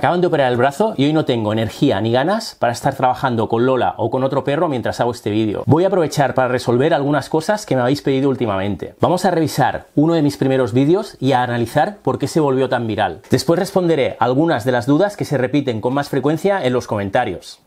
Acaban de operar el brazo y hoy no tengo energía ni ganas para estar trabajando con Lola o con otro perro mientras hago este vídeo. Voy a aprovechar para resolver algunas cosas que me habéis pedido últimamente. Vamos a revisar uno de mis primeros vídeos y a analizar por qué se volvió tan viral. Después responderé algunas de las dudas que se repiten con más frecuencia en los comentarios.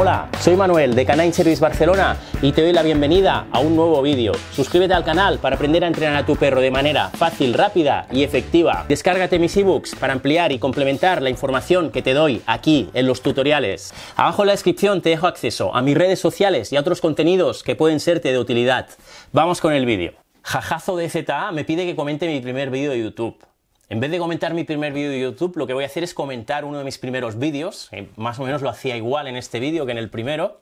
Hola, soy Manuel de Canine Service Barcelona y te doy la bienvenida a un nuevo vídeo. Suscríbete al canal para aprender a entrenar a tu perro de manera fácil, rápida y efectiva. Descárgate mis ebooks para ampliar y complementar la información que te doy aquí en los tutoriales. Abajo en la descripción te dejo acceso a mis redes sociales y a otros contenidos que pueden serte de utilidad. Vamos con el vídeo. Jajazo de ZA me pide que comente mi primer vídeo de YouTube. En vez de comentar mi primer vídeo de YouTube, lo que voy a hacer es comentar uno de mis primeros vídeos, más o menos lo hacía igual en este vídeo que en el primero,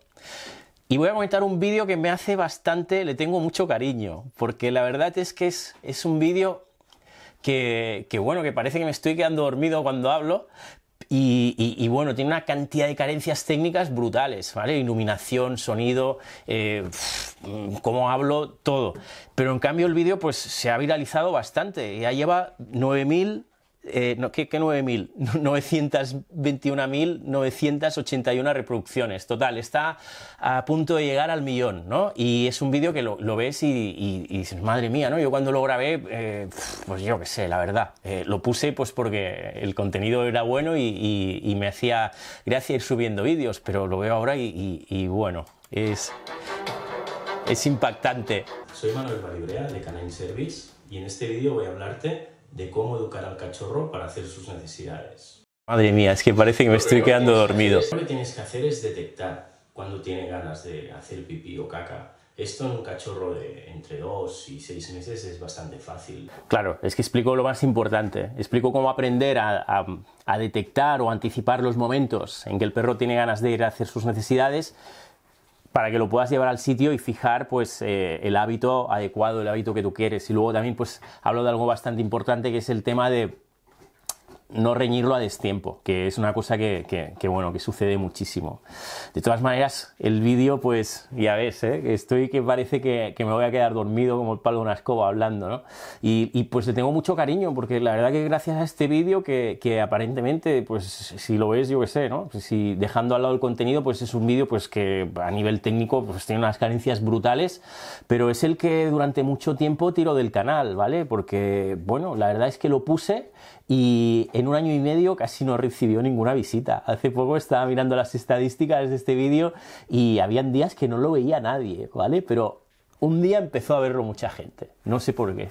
y voy a comentar un vídeo que me hace bastante, le tengo mucho cariño, porque la verdad es que es, es un vídeo que, que, bueno, que parece que me estoy quedando dormido cuando hablo, y, bueno, tiene una cantidad de carencias técnicas brutales, ¿vale? Iluminación, sonido, eh, cómo hablo, todo. Pero en cambio el vídeo pues se ha viralizado bastante, ya lleva 9000 eh, ¿qué, 9.000? 921.981 reproducciones. Total, está a punto de llegar al millón, ¿no? Y es un vídeo que lo, ves y, dices, madre mía, ¿no? Yo cuando lo grabé, eh, pues yo qué sé, la verdad. Eh, lo puse pues porque el contenido era bueno y, me hacía gracia ir subiendo vídeos, pero lo veo ahora y, bueno, es, es impactante. Soy Manuel Valibrea de Canine Service y en este vídeo voy a hablarte de cómo educar al cachorro para hacer sus necesidades. Madre mía, es que parece que me estoy quedando dormido. Lo que tienes que hacer es detectar cuando tiene ganas de hacer pipí o caca. Esto en un cachorro de entre 2 y 6 meses es bastante fácil. Claro, es que explico lo más importante. Explico cómo aprender a, a, a detectar o anticipar los momentos en que el perro tiene ganas de ir a hacer sus necesidades para que lo puedas llevar al sitio y fijar pues eh, el hábito adecuado, el hábito que tú quieres. Y luego también pues hablo de algo bastante importante que es el tema de no reñirlo a destiempo, que es una cosa que, bueno, que sucede muchísimo. De todas maneras, el vídeo, pues, ya ves, ¿eh? estoy que parece que, me voy a quedar dormido como el palo de una escoba hablando, ¿no? Y, pues le tengo mucho cariño, porque la verdad que gracias a este vídeo, que, aparentemente, pues, si lo ves, yo qué sé, ¿no? Pues, si dejando al lado el contenido, pues es un vídeo, pues, que a nivel técnico, pues tiene unas carencias brutales, pero es el que durante mucho tiempo tiro del canal, ¿vale? Porque, bueno, la verdad es que lo puse y en un año y medio casi no recibió ninguna visita. Hace poco estaba mirando las estadísticas de este vídeo y habían días que no lo veía nadie, ¿vale? Pero un día empezó a verlo mucha gente. No sé por qué.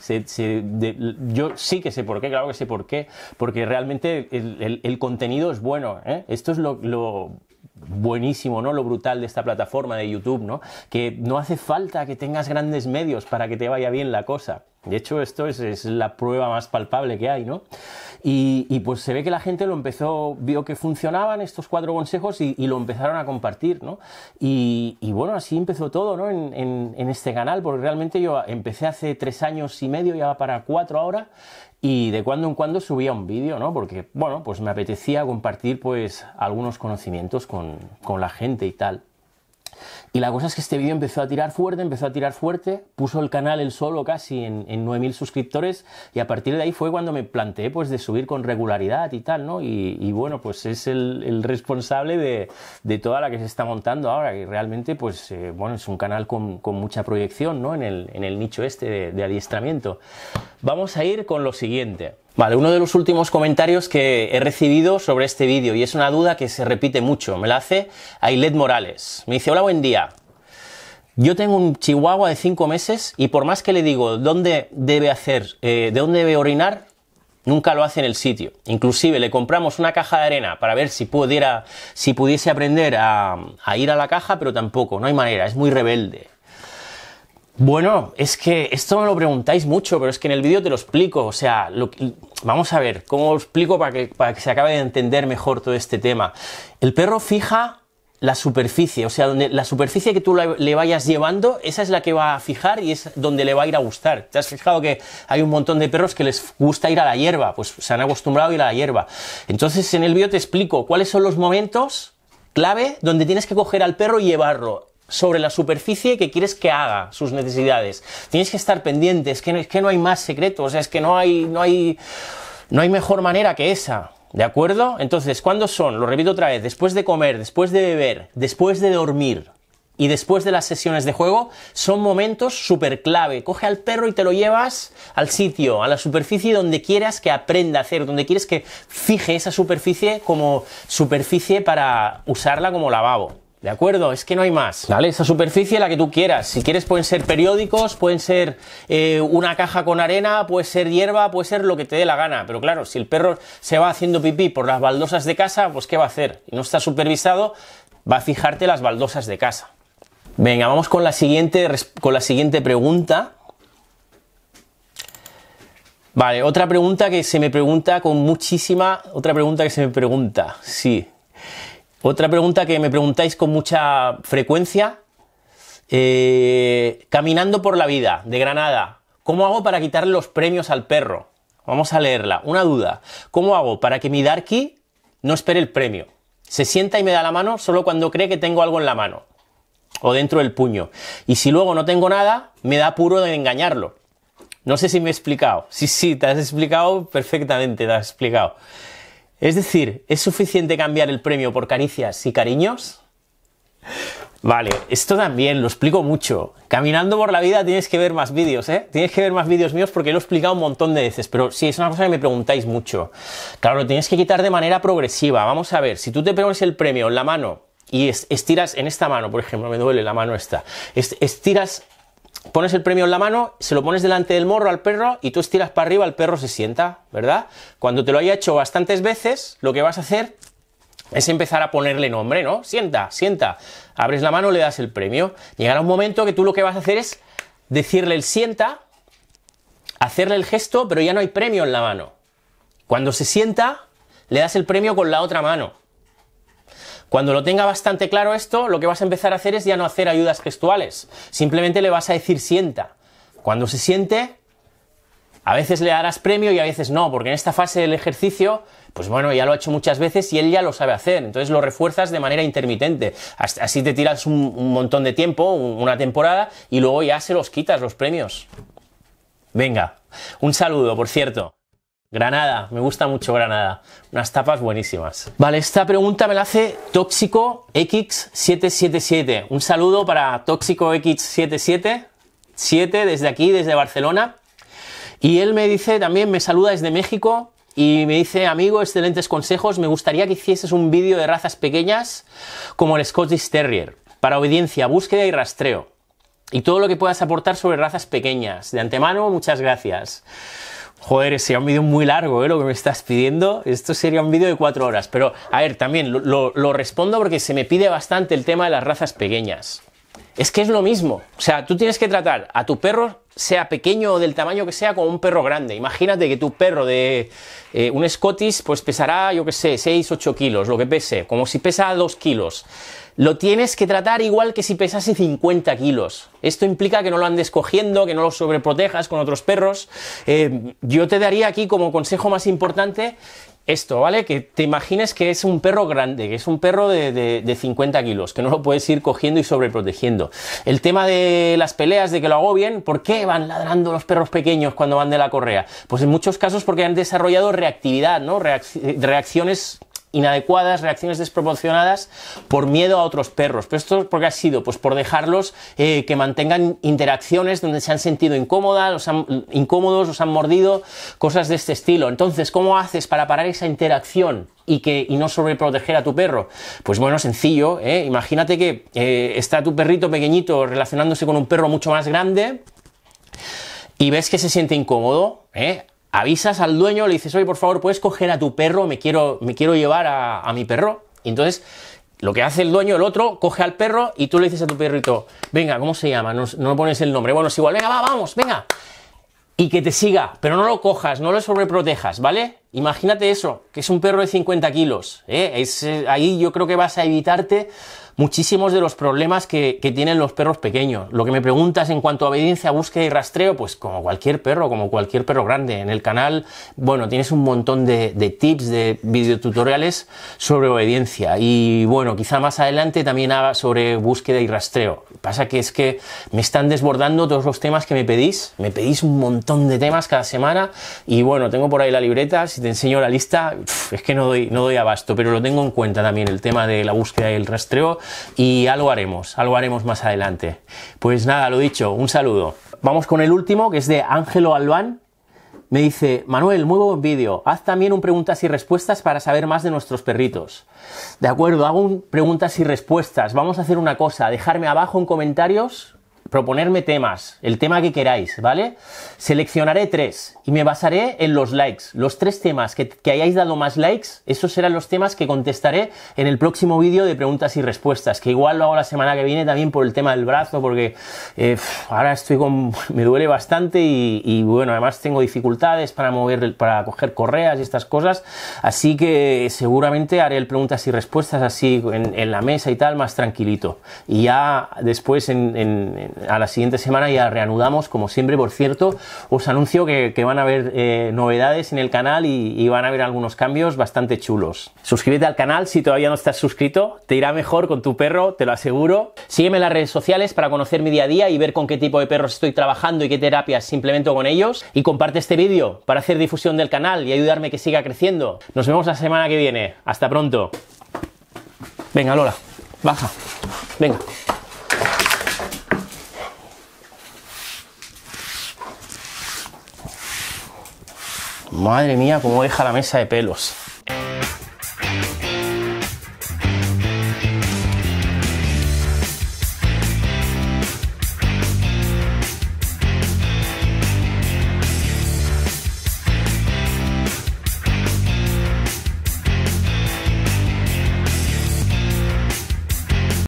yo sí que sé por qué, claro que sé por qué. Porque realmente el, contenido es bueno. ¿eh? Esto es lo, buenísimo, ¿no? Lo brutal de esta plataforma de YouTube, ¿no? Que no hace falta que tengas grandes medios para que te vaya bien la cosa. De hecho, esto es, la prueba más palpable que hay, ¿no? Y, pues se ve que la gente lo empezó, vio que funcionaban estos cuatro consejos y, lo empezaron a compartir, ¿no? Y, bueno, así empezó todo, ¿no? En, este canal, porque realmente yo empecé hace tres años y medio, ya para cuatro ahora, y de cuando en cuando subía un vídeo, ¿no? Porque, bueno, pues me apetecía compartir pues algunos conocimientos con, con la gente y tal. Y la cosa es que este vídeo empezó a tirar fuerte, empezó a tirar fuerte, puso el canal el solo casi en, 9.000 suscriptores y a partir de ahí fue cuando me planteé pues de subir con regularidad y tal, ¿no? Y, bueno, pues es el, responsable de, toda la que se está montando ahora y realmente pues eh, bueno, es un canal con, mucha proyección, ¿no? En el, nicho este de adiestramiento. Vamos a ir con lo siguiente. Vale, uno de los últimos comentarios que he recibido sobre este vídeo y es una duda que se repite mucho. Me la hace Ailet Morales. Me dice, hola, buen día. Yo tengo un chihuahua de 5 meses y por más que le digo dónde debe hacer, eh, de dónde debe orinar, nunca lo hace en el sitio. Inclusive le compramos una caja de arena para ver si pudiera, si pudiese aprender a ir a la caja, pero tampoco, no hay manera, es muy rebelde. Bueno, es que esto me lo preguntáis mucho, pero es que en el vídeo te lo explico. O sea, lo, vamos a ver, ¿cómo lo explico para que, para que se acabe de entender mejor todo este tema? El perro fija la superficie, o sea, donde la superficie que tú le vayas llevando, esa es la que va a fijar y es donde le va a ir a gustar. ¿Te has fijado que hay un montón de perros que les gusta ir a la hierba? Pues se han acostumbrado a ir a la hierba. Entonces, en el vídeo te explico cuáles son los momentos clave donde tienes que coger al perro y llevarlo sobre la superficie que quieres que haga sus necesidades. Tienes que estar pendiente, es que no, hay más secretos, es que no hay, no hay, no hay mejor manera que esa. ¿De acuerdo? Entonces, ¿cuándo son? Lo repito otra vez, después de comer, después de beber, después de dormir y después de las sesiones de juego, son momentos súper clave. Coge al perro y te lo llevas al sitio, a la superficie donde quieras que aprenda a hacer, donde quieres que fije esa superficie como superficie para usarla como lavabo. ¿De acuerdo? Es que no hay más. ¿Vale? Esa superficie la que tú quieras. Si quieres pueden ser periódicos, pueden ser eh, una caja con arena, puede ser hierba, puede ser lo que te dé la gana. Pero claro, si el perro se va haciendo pipí por las baldosas de casa, pues ¿qué va a hacer? No está supervisado, va a fijarte las baldosas de casa. Venga, vamos con la siguiente, con la siguiente pregunta. Vale, otra pregunta que se me pregunta con muchísima... Otra pregunta que se me pregunta, sí. Otra pregunta que me preguntáis con mucha frecuencia. Eh, caminando por la vida, de Granada. ¿Cómo hago para quitarle los premios al perro? Vamos a leerla. Una duda. ¿Cómo hago para que mi Darky no espere el premio? Se sienta y me da la mano solo cuando cree que tengo algo en la mano o dentro del puño. Y si luego no tengo nada, me da puro de engañarlo. No sé si me he explicado. Sí, sí, te has explicado perfectamente, te has explicado. Es decir, ¿es suficiente cambiar el premio por caricias y cariños? Vale, esto también lo explico mucho. Caminando por la vida tienes que ver más vídeos, ¿eh? Tienes que ver más vídeos míos porque lo he explicado un montón de veces, pero sí, es una cosa que me preguntáis mucho. Claro, lo tienes que quitar de manera progresiva. Vamos a ver, si tú te pones el premio en la mano y estiras en esta mano, por ejemplo, me duele la mano esta, estiras pones el premio en la mano, se lo pones delante del morro al perro y tú estiras para arriba, el perro se sienta, ¿verdad? Cuando te lo haya hecho bastantes veces, lo que vas a hacer es empezar a ponerle nombre, ¿no? Sienta, sienta. Abres la mano, le das el premio. Llegará un momento que tú lo que vas a hacer es decirle el sienta, hacerle el gesto, pero ya no hay premio en la mano. Cuando se sienta, le das el premio con la otra mano. Cuando lo tenga bastante claro esto, lo que vas a empezar a hacer es ya no hacer ayudas gestuales. Simplemente le vas a decir sienta. Cuando se siente, a veces le darás premio y a veces no, porque en esta fase del ejercicio, pues bueno, ya lo ha hecho muchas veces y él ya lo sabe hacer. Entonces lo refuerzas de manera intermitente. Así te tiras un, un montón de tiempo, una temporada, y luego ya se los quitas los premios. Venga, un saludo, por cierto. Granada, me gusta mucho Granada. Unas tapas buenísimas. Vale, esta pregunta me la hace Tóxico X777. Un saludo para Tóxico X777 desde aquí, desde Barcelona. Y él me dice también, me saluda desde México y me dice, amigo, excelentes consejos, me gustaría que hicieses un vídeo de razas pequeñas como el Scottish Terrier, para obediencia, búsqueda y rastreo. Y todo lo que puedas aportar sobre razas pequeñas. De antemano, muchas gracias. Joder, sería un vídeo muy largo, ¿eh? Lo que me estás pidiendo. Esto sería un vídeo de cuatro horas. Pero, a ver, también lo respondo porque se me pide bastante el tema de las razas pequeñas. Es que es lo mismo. O sea, tú tienes que tratar a tu perro, sea pequeño o del tamaño que sea, como un perro grande. Imagínate que tu perro de eh, un Scottish, pues pesará, yo qué sé, 6, 8 kilos, lo que pese, como si pesa 2 kilos. Lo tienes que tratar igual que si pesase 50 kilos. Esto implica que no lo andes cogiendo, que no lo sobreprotejas con otros perros. Eh, yo te daría aquí como consejo más importante esto, ¿vale? Que te imagines que es un perro grande, que es un perro de, 50 kilos, que no lo puedes ir cogiendo y sobreprotegiendo. El tema de las peleas, de que lo hago bien, ¿por qué van ladrando los perros pequeños cuando van de la correa? Pues en muchos casos porque han desarrollado reactividad, ¿no? reacciones inadecuadas, reacciones desproporcionadas por miedo a otros perros. Pero esto porque ha sido, pues por dejarlos eh, que mantengan interacciones donde se han sentido incómodas, los han, incómodos, los han mordido, cosas de este estilo. Entonces, ¿cómo haces para parar esa interacción? y, que, y no sobreproteger a tu perro? Pues bueno, sencillo, ¿eh? imagínate que eh, está tu perrito pequeñito relacionándose con un perro mucho más grande y ves que se siente incómodo, ¿eh? avisas al dueño, le dices, oye, por favor, puedes coger a tu perro, me quiero, me quiero llevar a, mi perro. Y entonces, lo que hace el dueño, el otro, coge al perro y tú le dices a tu perrito, venga, ¿cómo se llama? No, no pones el nombre. Bueno, es igual, venga, va, vamos, venga. Y que te siga, pero no lo cojas, no lo sobreprotejas, ¿vale? Imagínate eso, que es un perro de 50 kilos. ¿eh? Es, eh, ahí yo creo que vas a evitarte muchísimos de los problemas que, tienen los perros pequeños. Lo que me preguntas en cuanto a obediencia, búsqueda y rastreo, pues como cualquier perro, como cualquier perro grande. En el canal, bueno, tienes un montón de, tips, de videotutoriales sobre obediencia. Y bueno, quizá más adelante también haga sobre búsqueda y rastreo. Pasa que es que me están desbordando todos los temas que me pedís. Me pedís un montón de temas cada semana. Y bueno, tengo por ahí la libreta te enseño la lista, es que no doy, no doy abasto, pero lo tengo en cuenta también el tema de la búsqueda y el rastreo y algo haremos, algo haremos más adelante. Pues nada, lo dicho, un saludo. Vamos con el último, que es de Ángelo Albán, me dice, Manuel, muy buen vídeo. Haz también un preguntas y respuestas para saber más de nuestros perritos. De acuerdo, hago un preguntas y respuestas. Vamos a hacer una cosa, dejarme abajo en comentarios proponerme temas, el tema que queráis, ¿vale? Seleccionaré tres y me basaré en los likes. Los tres temas que, hayáis dado más likes, esos serán los temas que contestaré en el próximo vídeo de preguntas y respuestas, que igual lo hago la semana que viene también por el tema del brazo, porque eh, ahora estoy con... me duele bastante y, bueno, además tengo dificultades para mover, para coger correas y estas cosas, así que seguramente haré el preguntas y respuestas así en, la mesa y tal, más tranquilito. Y ya después en, a la siguiente semana ya reanudamos, como siempre, por cierto, os anuncio que, van a haber eh, novedades en el canal y, van a haber algunos cambios bastante chulos. Suscríbete al canal si todavía no estás suscrito, te irá mejor con tu perro, te lo aseguro. Sígueme en las redes sociales para conocer mi día a día y ver con qué tipo de perros estoy trabajando y qué terapias implemento con ellos. Y comparte este vídeo para hacer difusión del canal y ayudarme que siga creciendo. Nos vemos la semana que viene. Hasta pronto. Venga, Lola. Baja. Venga. Madre mía, cómo deja la mesa de pelos.